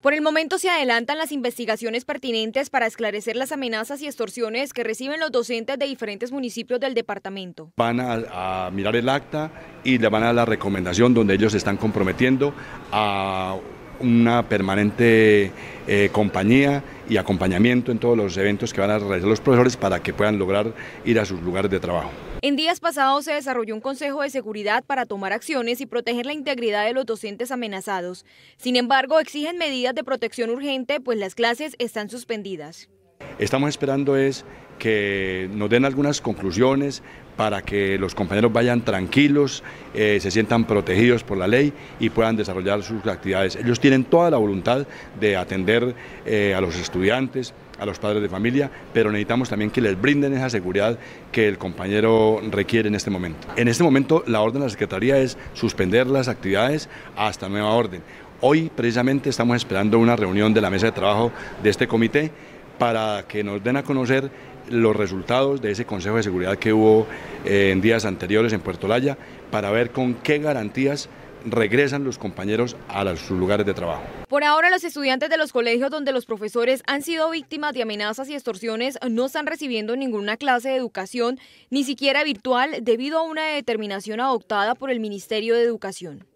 Por el momento se adelantan las investigaciones pertinentes para esclarecer las amenazas y extorsiones que reciben los docentes de diferentes municipios del departamento. Van a, mirar el acta y le van a dar la recomendación donde ellos se están comprometiendo a una permanente eh, compañía y acompañamiento en todos los eventos que van a realizar los profesores para que puedan lograr ir a sus lugares de trabajo. En días pasados se desarrolló un Consejo de Seguridad para tomar acciones y proteger la integridad de los docentes amenazados. Sin embargo, exigen medidas de protección urgente, pues las clases están suspendidas. Estamos esperando es que nos den algunas conclusiones para que los compañeros vayan tranquilos, eh, se sientan protegidos por la ley y puedan desarrollar sus actividades. Ellos tienen toda la voluntad de atender eh, a los estudiantes, a los padres de familia, pero necesitamos también que les brinden esa seguridad que el compañero requiere en este momento. En este momento la orden de la Secretaría es suspender las actividades hasta nueva orden. Hoy precisamente estamos esperando una reunión de la mesa de trabajo de este comité para que nos den a conocer los resultados de ese Consejo de Seguridad que hubo eh, en días anteriores en Puerto Laya, para ver con qué garantías regresan los compañeros a sus lugares de trabajo. Por ahora, los estudiantes de los colegios donde los profesores han sido víctimas de amenazas y extorsiones no están recibiendo ninguna clase de educación, ni siquiera virtual, debido a una determinación adoptada por el Ministerio de Educación.